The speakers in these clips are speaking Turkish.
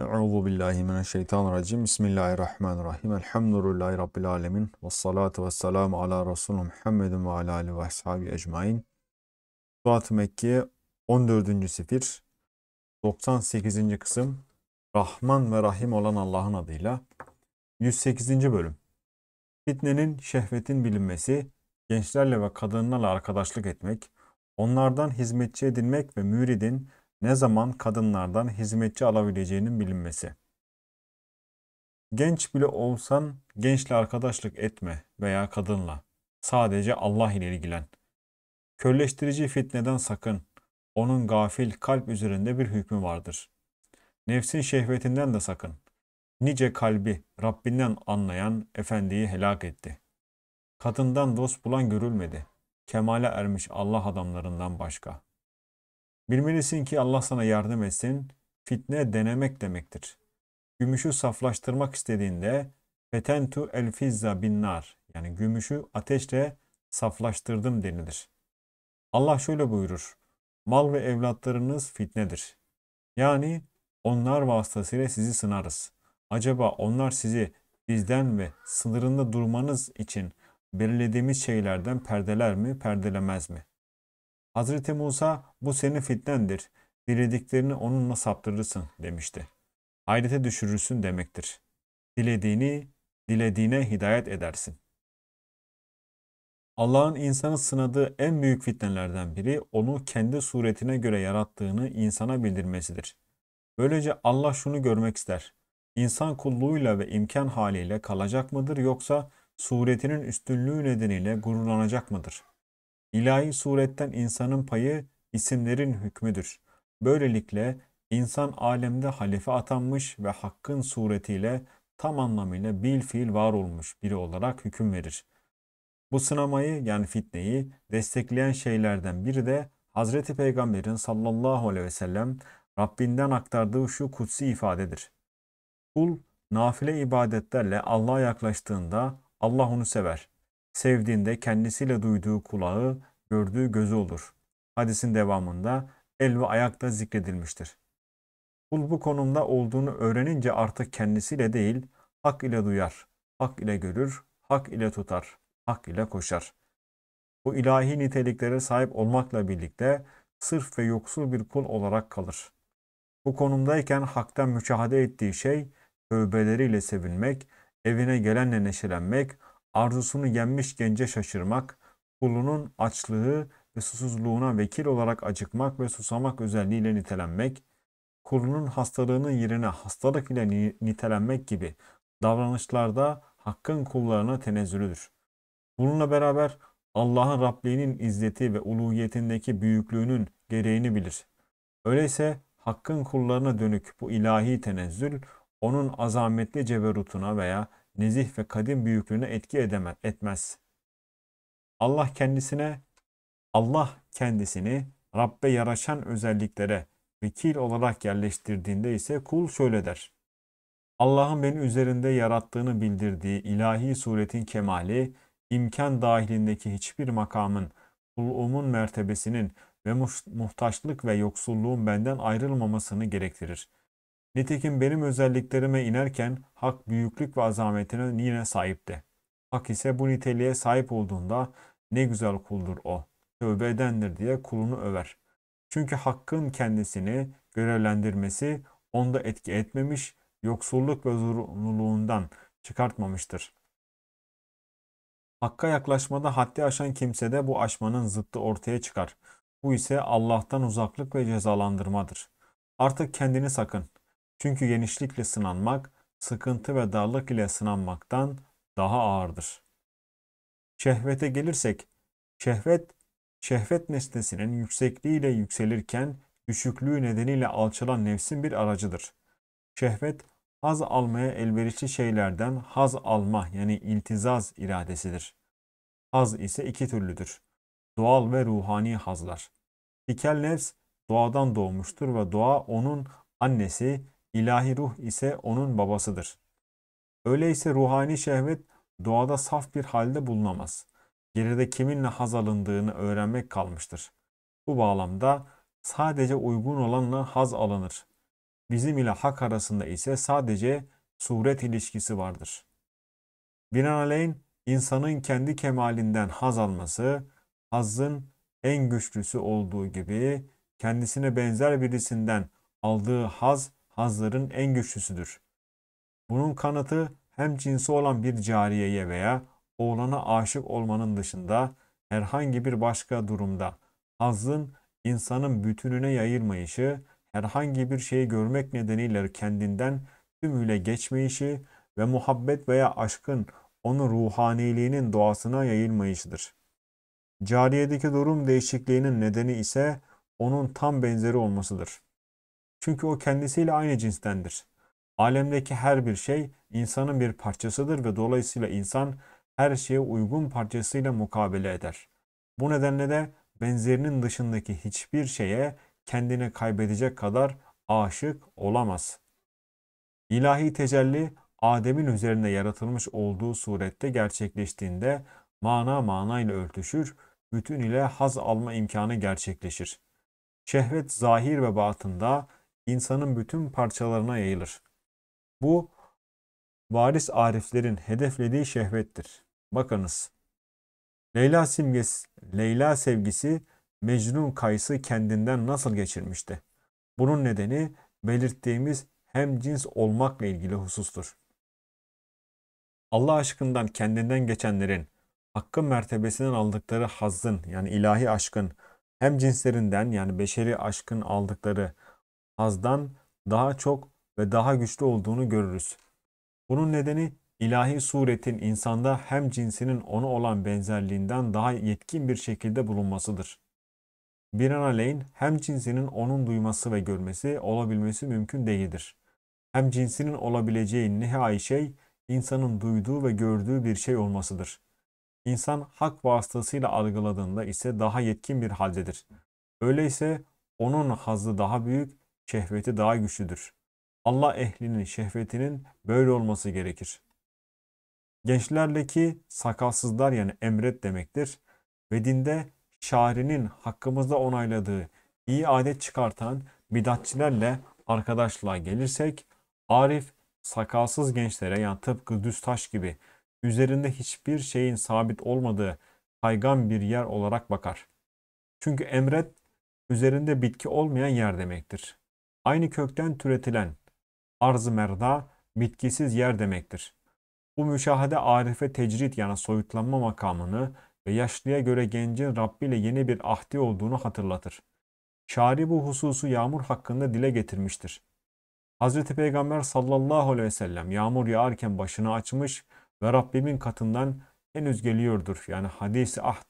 Euzu billahi mineşşeytanirracim. Bismillahirrahmanirrahim. Elhamdülillahi rabbil alamin. Ves salatu vesselamu ala Resulü Muhammedin ve ala alihi ve ashabi ecmaîn. suat Mekki, Mekke 14. sefir 98. kısım Rahman ve Rahim olan Allah'ın adıyla 108. bölüm. Fitnenin, şehvetin bilinmesi, gençlerle ve kadınlarla arkadaşlık etmek, onlardan hizmetçi edinmek ve müridin ne zaman kadınlardan hizmetçi alabileceğinin bilinmesi. Genç bile olsan gençle arkadaşlık etme veya kadınla. Sadece Allah ile ilgilen. Körleştirici fitneden sakın. Onun gafil kalp üzerinde bir hükmü vardır. Nefsin şehvetinden de sakın. Nice kalbi Rabbinden anlayan efendiyi helak etti. Kadından dost bulan görülmedi. Kemale ermiş Allah adamlarından başka.'' Bilmelisin ki Allah sana yardım etsin. Fitne denemek demektir. Gümüşü saflaştırmak istediğinde fetentu elfizza fizza yani gümüşü ateşle saflaştırdım denilir. Allah şöyle buyurur. Mal ve evlatlarınız fitnedir. Yani onlar vasıtasıyla sizi sınarız. Acaba onlar sizi bizden ve sınırında durmanız için belirlediğimiz şeylerden perdeler mi, perdelemez mi? Hazreti Musa bu senin fitnendir. Dilediklerini onunla saptırırsın demişti. Hayrete düşürürsün demektir. Dilediğini, dilediğine hidayet edersin. Allah'ın insanı sınadığı en büyük fitnelerden biri onu kendi suretine göre yarattığını insana bildirmesidir. Böylece Allah şunu görmek ister. İnsan kulluğuyla ve imkan haliyle kalacak mıdır yoksa suretinin üstünlüğü nedeniyle gururlanacak mıdır?'' İlahi suretten insanın payı isimlerin hükmüdür. Böylelikle insan alemde halife atanmış ve hakkın suretiyle tam anlamıyla bil fiil var olmuş biri olarak hüküm verir. Bu sınamayı yani fitneyi destekleyen şeylerden biri de Hazreti Peygamber'in sallallahu aleyhi ve sellem Rabbinden aktardığı şu kutsi ifadedir. Kul nafile ibadetlerle Allah'a yaklaştığında Allah onu sever. Sevdiğinde kendisiyle duyduğu kulağı gördüğü gözü olur. Hadisin devamında el ve ayak da zikredilmiştir. Kul bu konumda olduğunu öğrenince artık kendisiyle değil, hak ile duyar, hak ile görür, hak ile tutar, hak ile koşar. Bu ilahi niteliklere sahip olmakla birlikte sırf ve yoksul bir kul olarak kalır. Bu konumdayken haktan müşahede ettiği şey tövbeleriyle sevinmek, evine gelenle neşelenmek, arzusunu yenmiş gence şaşırmak, kulunun açlığı ve susuzluğuna vekil olarak acıkmak ve susamak özelliğiyle nitelenmek, kulunun hastalığının yerine hastalık ile nitelenmek gibi davranışlarda hakkın kullarına tenezzülüdür. Bununla beraber Allah'ın Rabliğinin izzeti ve uluhiyetindeki büyüklüğünün gereğini bilir. Öyleyse hakkın kullarına dönük bu ilahi tenezzül onun azametli ceberutuna veya nezih ve kadim büyüklüğüne etki edemez, etmez.'' Allah kendisine Allah kendisini Rabbe yaraşan özelliklere vekil olarak yerleştirdiğinde ise kul şöyle der. Allah'ın beni üzerinde yarattığını bildirdiği ilahi suretin kemali, imkan dahilindeki hiçbir makamın, kulluğumun mertebesinin ve muhtaçlık ve yoksulluğun benden ayrılmamasını gerektirir. Nitekim benim özelliklerime inerken hak büyüklük ve azametine yine sahipti. Hak ise bu niteliğe sahip olduğunda ne güzel kuldur o. Tövbe edendir diye kulunu över. Çünkü hakkın kendisini görevlendirmesi onda etki etmemiş, yoksulluk ve zorunluluğundan çıkartmamıştır. Hakka yaklaşmada haddi aşan kimsede bu aşmanın zıttı ortaya çıkar. Bu ise Allah'tan uzaklık ve cezalandırmadır. Artık kendini sakın. Çünkü genişlikle sınanmak, sıkıntı ve darlık ile sınanmaktan daha ağırdır. Şehvete gelirsek, şehvet, şehvet nesnesinin yüksekliğiyle yükselirken düşüklüğü nedeniyle alçalan nefsin bir aracıdır. Şehvet, haz almaya elverişli şeylerden haz alma yani iltizaz iradesidir. Haz ise iki türlüdür. Doğal ve ruhani hazlar. Dikel nefs doğadan doğmuştur ve doğa onun annesi, ilahi ruh ise onun babasıdır. Öyleyse ruhani şehvet Doğada saf bir halde bulunamaz. Geride kiminle haz alındığını öğrenmek kalmıştır. Bu bağlamda sadece uygun olanla haz alınır. Bizim ile hak arasında ise sadece suret ilişkisi vardır. Binaenaleyh insanın kendi kemalinden haz alması, hazın en güçlüsü olduğu gibi kendisine benzer birisinden aldığı haz, hazların en güçlüsüdür. Bunun kanıtı hem cinsi olan bir cariyeye veya oğlana aşık olmanın dışında herhangi bir başka durumda hazın insanın bütününe yayılmayışı, herhangi bir şeyi görmek nedeniyle kendinden tümüyle geçmeyişi ve muhabbet veya aşkın onun ruhaniliğinin doğasına yayılmayışıdır. Cariyedeki durum değişikliğinin nedeni ise onun tam benzeri olmasıdır. Çünkü o kendisiyle aynı cinstendir. Alemdeki her bir şey insanın bir parçasıdır ve dolayısıyla insan her şeye uygun parçasıyla mukabele eder. Bu nedenle de benzerinin dışındaki hiçbir şeye kendini kaybedecek kadar aşık olamaz. İlahi tecelli Adem'in üzerinde yaratılmış olduğu surette gerçekleştiğinde mana mana ile örtüşür, bütün ile haz alma imkanı gerçekleşir. Şehvet zahir ve batında insanın bütün parçalarına yayılır. Bu varis ariflerin hedeflediği şehvettir. Bakınız. Leyla simgesi, Leyla sevgisi Mecnun Kays'ı kendinden nasıl geçirmişti? Bunun nedeni belirttiğimiz hem cins olmakla ilgili husustur. Allah aşkından kendinden geçenlerin hakkın mertebesinden aldıkları hazzın yani ilahi aşkın hem cinslerinden yani beşeri aşkın aldıkları hazdan daha çok ve daha güçlü olduğunu görürüz. Bunun nedeni ilahi suretin insanda hem cinsinin ona olan benzerliğinden daha yetkin bir şekilde bulunmasıdır. Bir Binaenaleyh hem cinsinin onun duyması ve görmesi, olabilmesi mümkün değildir. Hem cinsinin olabileceği nihai şey insanın duyduğu ve gördüğü bir şey olmasıdır. İnsan hak vasıtasıyla algıladığında ise daha yetkin bir haldedir. Öyleyse onun hazı daha büyük, şehveti daha güçlüdür. Allah ehlinin şehvetinin böyle olması gerekir. Gençlerdeki sakalsızlar yani emret demektir. Ve dinde şairinin hakkımızda onayladığı iyi adet çıkartan bidatçilerle arkadaşlığa gelirsek Arif sakalsız gençlere yani tıpkı düz taş gibi üzerinde hiçbir şeyin sabit olmadığı kaygan bir yer olarak bakar. Çünkü emret üzerinde bitki olmayan yer demektir. Aynı kökten türetilen arz merda bitkisiz yer demektir. Bu müşahede arife tecrit yani soyutlanma makamını ve yaşlıya göre gencin Rabbi ile yeni bir ahdi olduğunu hatırlatır. Şari bu hususu yağmur hakkında dile getirmiştir. Hz. Peygamber sallallahu aleyhi ve sellem yağmur yağarken başını açmış ve Rabbimin katından henüz geliyordur yani hadisi ahd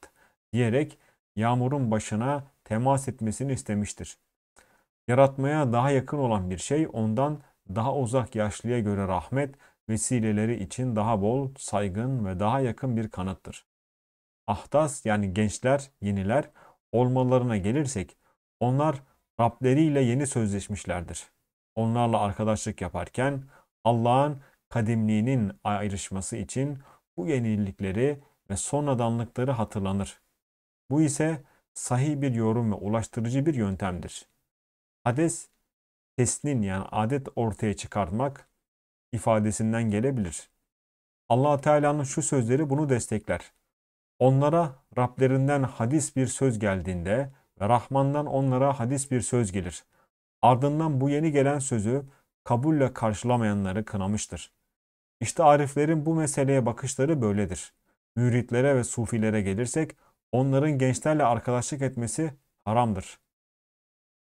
diyerek yağmurun başına temas etmesini istemiştir. Yaratmaya daha yakın olan bir şey ondan daha uzak yaşlıya göre rahmet, vesileleri için daha bol, saygın ve daha yakın bir kanattır. Ahdas yani gençler, yeniler olmalarına gelirsek onlar Rableriyle yeni sözleşmişlerdir. Onlarla arkadaşlık yaparken Allah'ın kadimliğinin ayrışması için bu yenilikleri ve sonradanlıkları hatırlanır. Bu ise sahih bir yorum ve ulaştırıcı bir yöntemdir. Hades teslim yani adet ortaya çıkartmak ifadesinden gelebilir. allah Teala'nın şu sözleri bunu destekler. Onlara Rablerinden hadis bir söz geldiğinde ve Rahman'dan onlara hadis bir söz gelir. Ardından bu yeni gelen sözü kabulle karşılamayanları kınamıştır. İşte ariflerin bu meseleye bakışları böyledir. Müritlere ve sufilere gelirsek onların gençlerle arkadaşlık etmesi haramdır.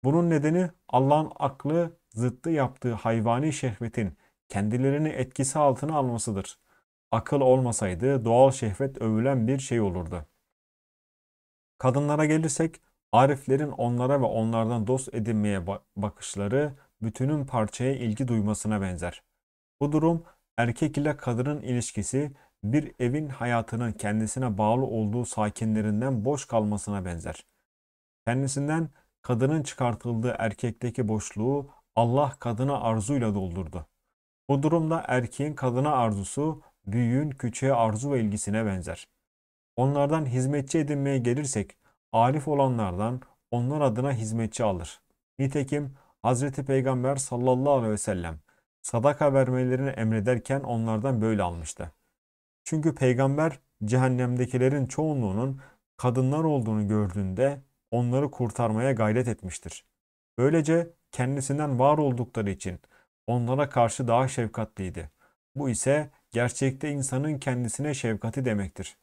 Bunun nedeni Allah'ın aklı zıttı yaptığı hayvani şehvetin kendilerini etkisi altına almasıdır. Akıl olmasaydı doğal şehvet övülen bir şey olurdu. Kadınlara gelirsek Ariflerin onlara ve onlardan dost edinmeye bakışları bütünün parçaya ilgi duymasına benzer. Bu durum erkek ile kadının ilişkisi bir evin hayatının kendisine bağlı olduğu sakinlerinden boş kalmasına benzer. Kendisinden kadının çıkartıldığı erkekteki boşluğu Allah kadına arzuyla doldurdu. Bu durumda erkeğin kadına arzusu büyüğün küçüğe arzu ve ilgisine benzer. Onlardan hizmetçi edinmeye gelirsek arif olanlardan onlar adına hizmetçi alır. Nitekim Hz. Peygamber sallallahu aleyhi ve sellem sadaka vermelerini emrederken onlardan böyle almıştı. Çünkü peygamber cehennemdekilerin çoğunluğunun kadınlar olduğunu gördüğünde onları kurtarmaya gayret etmiştir. Böylece kendisinden var oldukları için onlara karşı daha şefkatliydi. Bu ise gerçekte insanın kendisine şefkati demektir.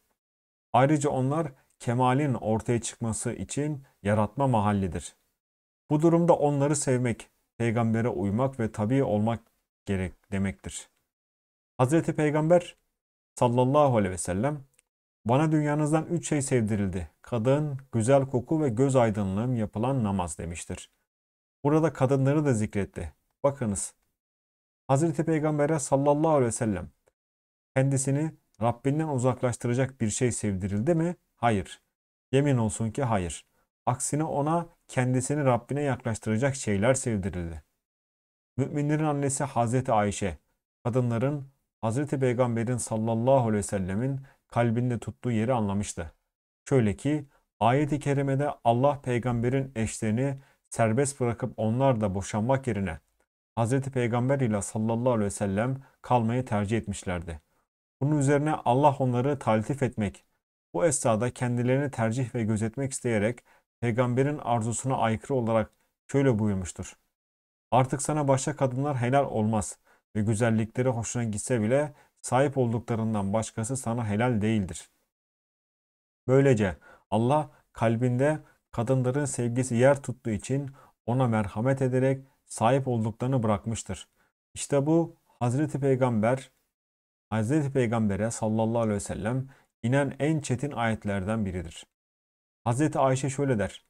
Ayrıca onlar kemalin ortaya çıkması için yaratma mahallidir. Bu durumda onları sevmek, peygambere uymak ve tabi olmak gerek demektir. Hazreti Peygamber sallallahu aleyhi ve sellem bana dünyanızdan üç şey sevdirildi. Kadın, güzel koku ve göz aydınlığım yapılan namaz demiştir. Burada kadınları da zikretti. Bakınız. Hazreti Peygamber'e sallallahu aleyhi ve sellem kendisini Rabbinden uzaklaştıracak bir şey sevdirildi mi? Hayır. Yemin olsun ki hayır. Aksine ona kendisini Rabbine yaklaştıracak şeyler sevdirildi. Müminlerin annesi Hazreti Ayşe, kadınların Hazreti Peygamber'in sallallahu aleyhi ve sellemin kalbinde tuttuğu yeri anlamıştı. Şöyle ki ayet-i kerimede Allah peygamberin eşlerini serbest bırakıp onlar da boşanmak yerine Hz. Peygamber ile sallallahu aleyhi ve sellem kalmayı tercih etmişlerdi. Bunun üzerine Allah onları talitif etmek, bu esnada kendilerini tercih ve gözetmek isteyerek peygamberin arzusuna aykırı olarak şöyle buyurmuştur. Artık sana başka kadınlar helal olmaz ve güzellikleri hoşuna gitse bile sahip olduklarından başkası sana helal değildir. Böylece Allah kalbinde kadınların sevgisi yer tuttuğu için ona merhamet ederek sahip olduklarını bırakmıştır. İşte bu Hazreti Peygamber Hazreti Peygamber'e sallallahu aleyhi ve sellem inen en çetin ayetlerden biridir. Hazreti Ayşe şöyle der.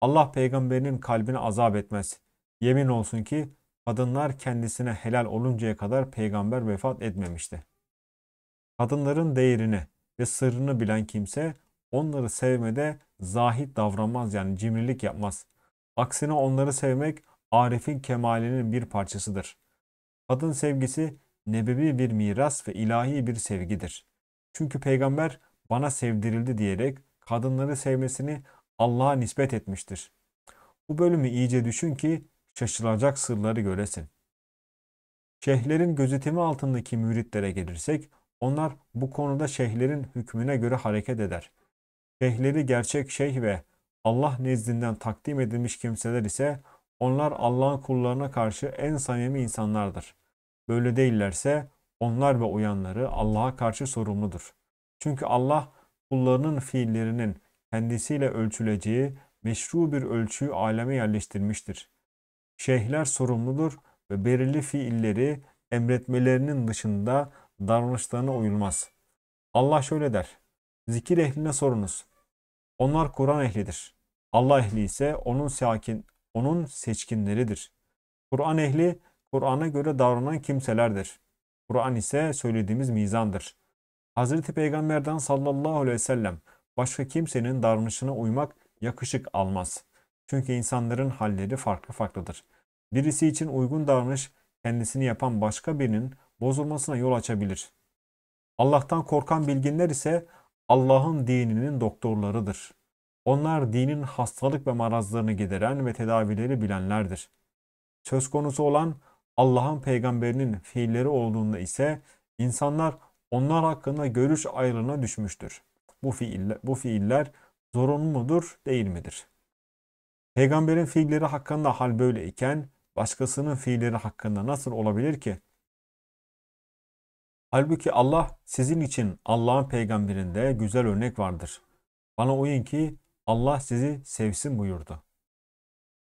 Allah peygamberinin kalbini azap etmez. Yemin olsun ki kadınlar kendisine helal oluncaya kadar peygamber vefat etmemişti. Kadınların değerini ve sırrını bilen kimse onları sevmede zahit davranmaz yani cimrilik yapmaz. Aksine onları sevmek Arif'in kemalinin bir parçasıdır. Kadın sevgisi nebevi bir miras ve ilahi bir sevgidir. Çünkü peygamber bana sevdirildi diyerek kadınları sevmesini Allah'a nispet etmiştir. Bu bölümü iyice düşün ki şaşılacak sırları göresin. Şeyhlerin gözetimi altındaki müritlere gelirsek onlar bu konuda şeyhlerin hükmüne göre hareket eder. Şeyhleri gerçek şeyh ve Allah nezdinden takdim edilmiş kimseler ise onlar Allah'ın kullarına karşı en samimi insanlardır. Böyle değillerse onlar ve uyanları Allah'a karşı sorumludur. Çünkü Allah kullarının fiillerinin kendisiyle ölçüleceği meşru bir ölçüyü aleme yerleştirmiştir. Şeyhler sorumludur ve belirli fiilleri emretmelerinin dışında davranışlarına uyulmaz. Allah şöyle der. Zikir ehline sorunuz. Onlar Kur'an ehlidir. Allah ehli ise onun sakin, onun seçkinleridir. Kur'an ehli Kur'an'a göre davranan kimselerdir. Kur'an ise söylediğimiz mizandır. Hz. Peygamber'den sallallahu aleyhi ve sellem başka kimsenin davranışına uymak yakışık almaz. Çünkü insanların halleri farklı farklıdır. Birisi için uygun davranış kendisini yapan başka birinin bozulmasına yol açabilir. Allah'tan korkan bilginler ise Allah'ın dininin doktorlarıdır. Onlar dinin hastalık ve marazlarını gideren ve tedavileri bilenlerdir. Söz konusu olan Allah'ın peygamberinin fiilleri olduğunda ise insanlar onlar hakkında görüş ayrılığına düşmüştür. Bu fiiller, bu fiiller zorunlu mudur, değil midir? Peygamberin fiilleri hakkında hal böyleyken başkasının fiilleri hakkında nasıl olabilir ki? Halbuki Allah sizin için Allah'ın peygamberinde güzel örnek vardır. Bana uyun ki Allah sizi sevsin buyurdu.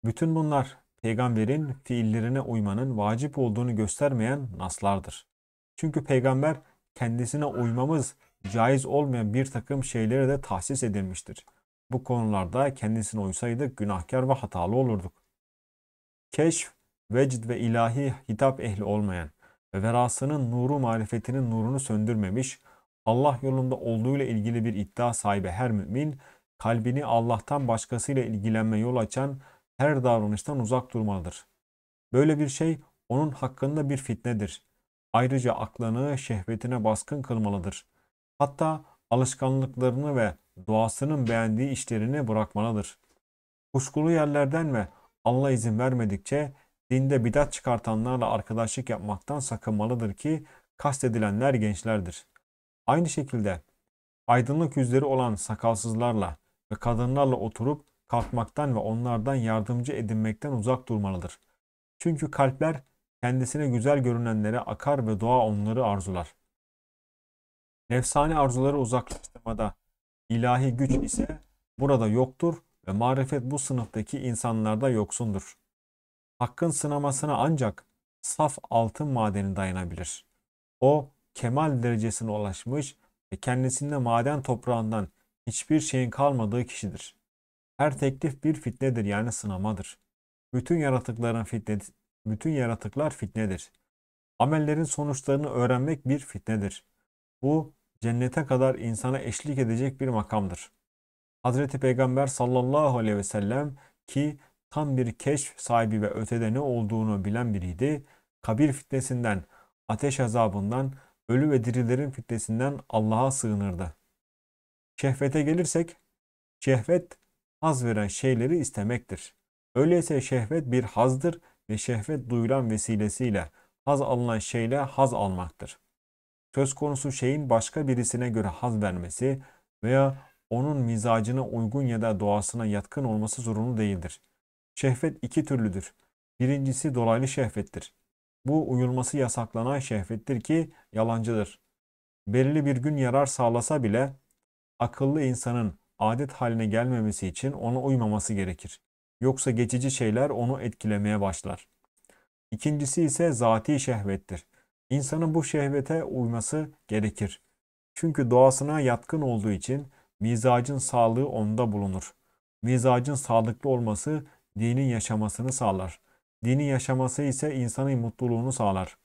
Bütün bunlar peygamberin fiillerine uymanın vacip olduğunu göstermeyen naslardır. Çünkü peygamber kendisine uymamız caiz olmayan bir takım şeylere de tahsis edilmiştir. Bu konularda kendisine uysaydık günahkar ve hatalı olurduk. Keşf, vecd ve ilahi hitap ehli olmayan, verasının nuru marifetinin nurunu söndürmemiş, Allah yolunda olduğuyla ilgili bir iddia sahibi her mümin, kalbini Allah'tan başkasıyla ilgilenme yol açan her davranıştan uzak durmalıdır. Böyle bir şey onun hakkında bir fitnedir. Ayrıca aklını şehvetine baskın kılmalıdır. Hatta alışkanlıklarını ve doğasının beğendiği işlerini bırakmalıdır. Kuşkulu yerlerden ve Allah izin vermedikçe dinde bidat çıkartanlarla arkadaşlık yapmaktan sakınmalıdır ki kastedilenler gençlerdir. Aynı şekilde aydınlık yüzleri olan sakalsızlarla ve kadınlarla oturup kalkmaktan ve onlardan yardımcı edinmekten uzak durmalıdır. Çünkü kalpler kendisine güzel görünenlere akar ve doğa onları arzular. Nefsani arzuları uzaklaştırmada ilahi güç ise burada yoktur ve marifet bu sınıftaki insanlarda yoksundur hakkın sınamasına ancak saf altın madeni dayanabilir. O kemal derecesine ulaşmış ve kendisinde maden toprağından hiçbir şeyin kalmadığı kişidir. Her teklif bir fitnedir yani sınamadır. Bütün yaratıkların fitne, bütün yaratıklar fitnedir. Amellerin sonuçlarını öğrenmek bir fitnedir. Bu cennete kadar insana eşlik edecek bir makamdır. Hazreti Peygamber sallallahu aleyhi ve sellem ki tam bir keşf sahibi ve ötede ne olduğunu bilen biriydi. Kabir fitnesinden, ateş azabından, ölü ve dirilerin fitnesinden Allah'a sığınırdı. Şehvete gelirsek, şehvet haz veren şeyleri istemektir. Öyleyse şehvet bir hazdır ve şehvet duyulan vesilesiyle haz alınan şeyle haz almaktır. Söz konusu şeyin başka birisine göre haz vermesi veya onun mizacına uygun ya da doğasına yatkın olması zorunlu değildir. Şehvet iki türlüdür. Birincisi dolaylı şehvettir. Bu uyulması yasaklanan şehvettir ki yalancıdır. Belirli bir gün yarar sağlasa bile akıllı insanın adet haline gelmemesi için ona uymaması gerekir. Yoksa geçici şeyler onu etkilemeye başlar. İkincisi ise zati şehvettir. İnsanın bu şehvete uyması gerekir. Çünkü doğasına yatkın olduğu için mizacın sağlığı onda bulunur. Mizacın sağlıklı olması dinin yaşamasını sağlar. Dinin yaşaması ise insanın mutluluğunu sağlar.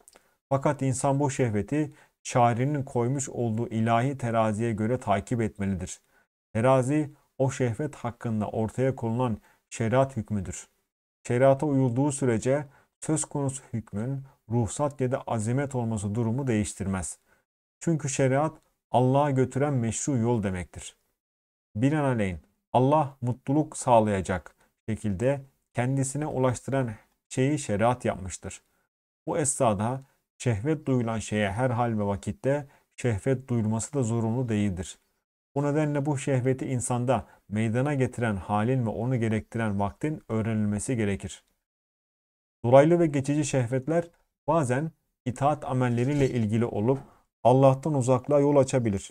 Fakat insan bu şehveti şairinin koymuş olduğu ilahi teraziye göre takip etmelidir. Terazi o şehvet hakkında ortaya konulan şeriat hükmüdür. Şeriata uyulduğu sürece söz konusu hükmün ruhsat ya da azimet olması durumu değiştirmez. Çünkü şeriat Allah'a götüren meşru yol demektir. Binaenaleyh Allah mutluluk sağlayacak, şekilde kendisine ulaştıran şeyi şeriat yapmıştır. Bu esnada şehvet duyulan şeye her hal ve vakitte şehvet duyulması da zorunlu değildir. Bu nedenle bu şehveti insanda meydana getiren halin ve onu gerektiren vaktin öğrenilmesi gerekir. Dolaylı ve geçici şehvetler bazen itaat amelleriyle ilgili olup Allah'tan uzaklığa yol açabilir.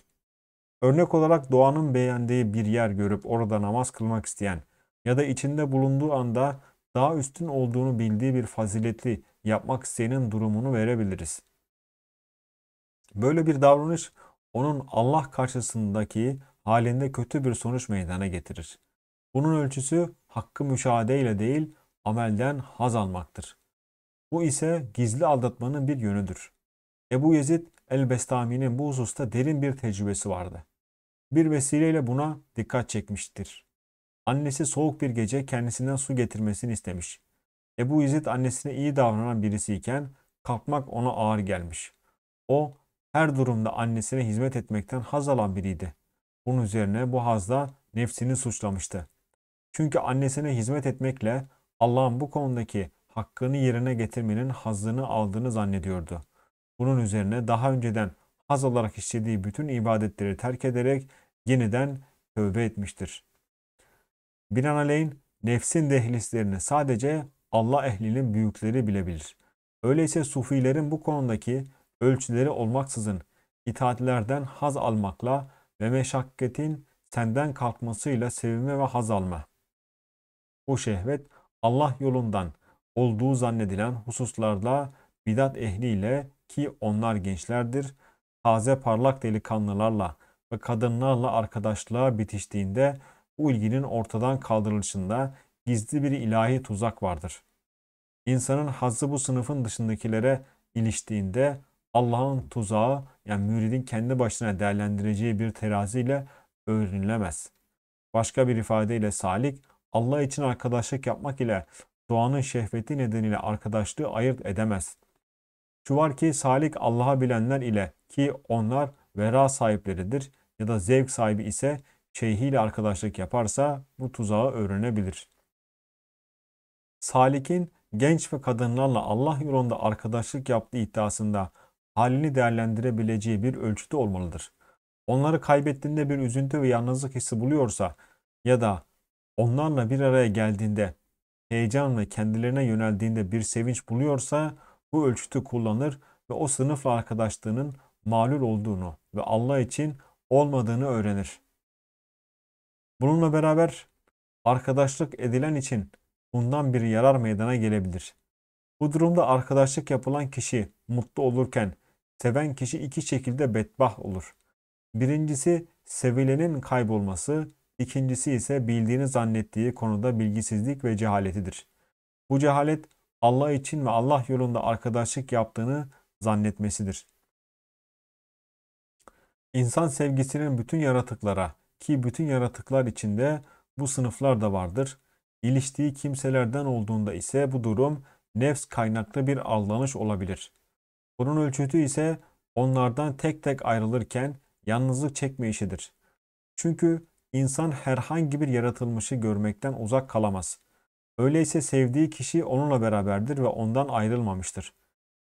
Örnek olarak doğanın beğendiği bir yer görüp orada namaz kılmak isteyen ya da içinde bulunduğu anda daha üstün olduğunu bildiği bir fazileti yapmak isteyenin durumunu verebiliriz. Böyle bir davranış onun Allah karşısındaki halinde kötü bir sonuç meydana getirir. Bunun ölçüsü hakkı müşahedeyle değil amelden haz almaktır. Bu ise gizli aldatmanın bir yönüdür. Ebu Yezid el-Bestami'nin bu hususta derin bir tecrübesi vardı. Bir vesileyle buna dikkat çekmiştir. Annesi soğuk bir gece kendisinden su getirmesini istemiş. Ebu İzzet annesine iyi davranan birisiyken kalkmak ona ağır gelmiş. O her durumda annesine hizmet etmekten haz alan biriydi. Bunun üzerine bu hazda nefsini suçlamıştı. Çünkü annesine hizmet etmekle Allah'ın bu konudaki hakkını yerine getirmenin hazını aldığını zannediyordu. Bunun üzerine daha önceden haz olarak işlediği bütün ibadetleri terk ederek yeniden tövbe etmiştir. Binaenaleyh nefsin dehlislerini sadece Allah ehlinin büyükleri bilebilir. Öyleyse sufilerin bu konudaki ölçüleri olmaksızın itaatlerden haz almakla ve meşakketin senden kalkmasıyla sevinme ve haz alma. Bu şehvet Allah yolundan olduğu zannedilen hususlarda bidat ehliyle ki onlar gençlerdir, taze parlak delikanlılarla ve kadınlarla arkadaşlığa bitiştiğinde bu ilginin ortadan kaldırılışında gizli bir ilahi tuzak vardır. İnsanın hazzı bu sınıfın dışındakilere iliştiğinde Allah'ın tuzağı yani müridin kendi başına değerlendireceği bir teraziyle öğrenilemez. Başka bir ifadeyle salik Allah için arkadaşlık yapmak ile doğanın şehveti nedeniyle arkadaşlığı ayırt edemez. Şu var ki salik Allah'a bilenler ile ki onlar vera sahipleridir ya da zevk sahibi ise şeyhiyle arkadaşlık yaparsa bu tuzağı öğrenebilir. Salik'in genç ve kadınlarla Allah yolunda arkadaşlık yaptığı iddiasında halini değerlendirebileceği bir ölçüde olmalıdır. Onları kaybettiğinde bir üzüntü ve yalnızlık hissi buluyorsa ya da onlarla bir araya geldiğinde heyecan ve kendilerine yöneldiğinde bir sevinç buluyorsa bu ölçütü kullanır ve o sınıfla arkadaşlığının malul olduğunu ve Allah için olmadığını öğrenir. Bununla beraber arkadaşlık edilen için bundan bir yarar meydana gelebilir. Bu durumda arkadaşlık yapılan kişi mutlu olurken seven kişi iki şekilde betbah olur. Birincisi sevilenin kaybolması, ikincisi ise bildiğini zannettiği konuda bilgisizlik ve cehaletidir. Bu cehalet Allah için ve Allah yolunda arkadaşlık yaptığını zannetmesidir. İnsan sevgisinin bütün yaratıklara, ki bütün yaratıklar içinde bu sınıflar da vardır. İliştiği kimselerden olduğunda ise bu durum nefs kaynaklı bir aldanış olabilir. Bunun ölçütü ise onlardan tek tek ayrılırken yalnızlık çekme işidir. Çünkü insan herhangi bir yaratılmışı görmekten uzak kalamaz. Öyleyse sevdiği kişi onunla beraberdir ve ondan ayrılmamıştır.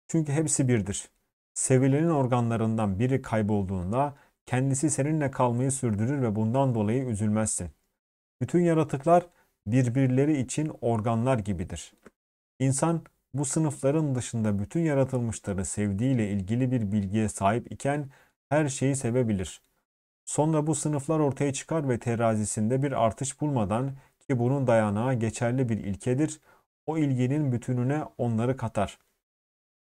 Çünkü hepsi birdir. Sevilenin organlarından biri kaybolduğunda kendisi seninle kalmayı sürdürür ve bundan dolayı üzülmezsin. Bütün yaratıklar birbirleri için organlar gibidir. İnsan bu sınıfların dışında bütün yaratılmışları sevdiğiyle ilgili bir bilgiye sahip iken her şeyi sevebilir. Sonra bu sınıflar ortaya çıkar ve terazisinde bir artış bulmadan ki bunun dayanağı geçerli bir ilkedir, o ilginin bütününe onları katar.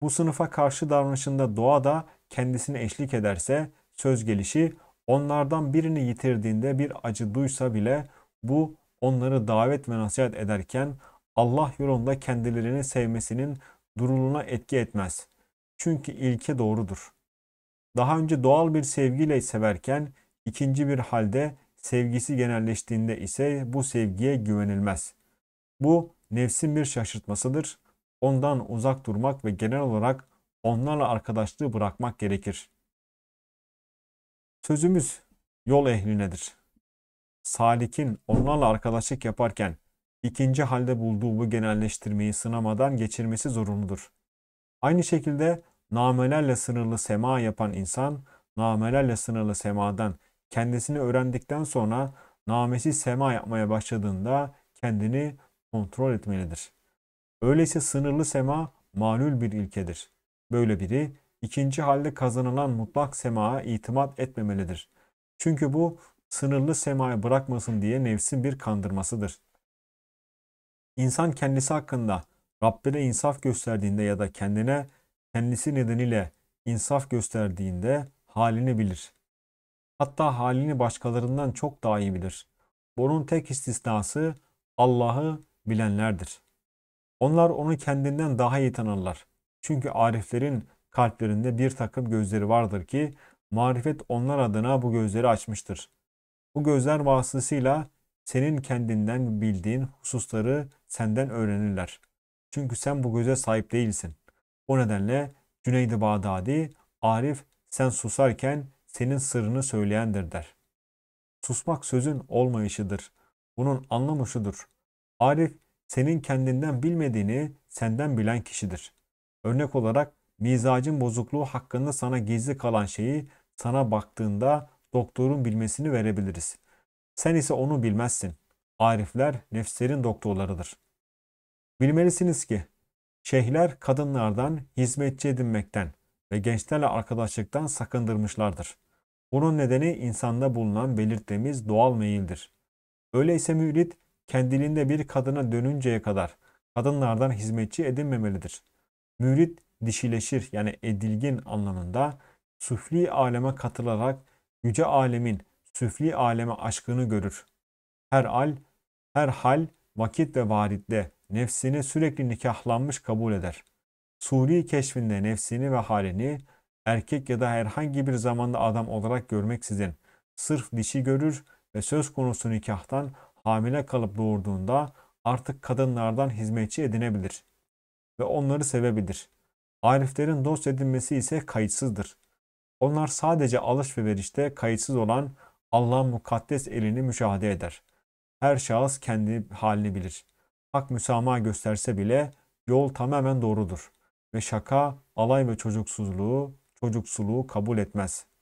Bu sınıfa karşı davranışında doğa da kendisine eşlik ederse söz gelişi onlardan birini yitirdiğinde bir acı duysa bile bu onları davet ve nasihat ederken Allah yolunda kendilerini sevmesinin duruluna etki etmez. Çünkü ilke doğrudur. Daha önce doğal bir sevgiyle severken ikinci bir halde sevgisi genelleştiğinde ise bu sevgiye güvenilmez. Bu nefsin bir şaşırtmasıdır. Ondan uzak durmak ve genel olarak onlarla arkadaşlığı bırakmak gerekir. Sözümüz yol ehlinedir. Salik'in onlarla arkadaşlık yaparken ikinci halde bulduğu bu genelleştirmeyi sınamadan geçirmesi zorunludur. Aynı şekilde namelerle sınırlı sema yapan insan, namelerle sınırlı semadan kendisini öğrendikten sonra namesi sema yapmaya başladığında kendini kontrol etmelidir. Öyleyse sınırlı sema malul bir ilkedir. Böyle biri ikinci halde kazanılan mutlak semaya itimat etmemelidir. Çünkü bu sınırlı semayı bırakmasın diye nefsin bir kandırmasıdır. İnsan kendisi hakkında Rabbine insaf gösterdiğinde ya da kendine kendisi nedeniyle insaf gösterdiğinde halini bilir. Hatta halini başkalarından çok daha iyi bilir. Bunun tek istisnası Allah'ı bilenlerdir. Onlar onu kendinden daha iyi tanırlar. Çünkü ariflerin kalplerinde bir takım gözleri vardır ki marifet onlar adına bu gözleri açmıştır. Bu gözler vasıtasıyla senin kendinden bildiğin hususları senden öğrenirler. Çünkü sen bu göze sahip değilsin. O nedenle Cüneyd-i Bağdadi, Arif sen susarken senin sırrını söyleyendir der. Susmak sözün olmayışıdır. Bunun anlamı şudur. Arif senin kendinden bilmediğini senden bilen kişidir. Örnek olarak mizacın bozukluğu hakkında sana gizli kalan şeyi sana baktığında doktorun bilmesini verebiliriz. Sen ise onu bilmezsin. Arifler nefslerin doktorlarıdır. Bilmelisiniz ki şeyhler kadınlardan hizmetçi edinmekten ve gençlerle arkadaşlıktan sakındırmışlardır. Bunun nedeni insanda bulunan belirttiğimiz doğal meyildir. Öyleyse mürit kendiliğinde bir kadına dönünceye kadar kadınlardan hizmetçi edinmemelidir. Mürit dişileşir yani edilgin anlamında süfli aleme katılarak yüce alemin süfli aleme aşkını görür. Her al, her hal vakit ve varitte nefsini sürekli nikahlanmış kabul eder. Suri keşfinde nefsini ve halini erkek ya da herhangi bir zamanda adam olarak görmeksizin sırf dişi görür ve söz konusu nikahtan hamile kalıp doğurduğunda artık kadınlardan hizmetçi edinebilir ve onları sevebilir. Ariflerin dost edinmesi ise kayıtsızdır. Onlar sadece alış ve verişte kayıtsız olan Allah'ın mukaddes elini müşahede eder. Her şahıs kendi halini bilir. Hak müsamaha gösterse bile yol tamamen doğrudur. Ve şaka, alay ve çocuksuzluğu, çocuksuluğu kabul etmez.''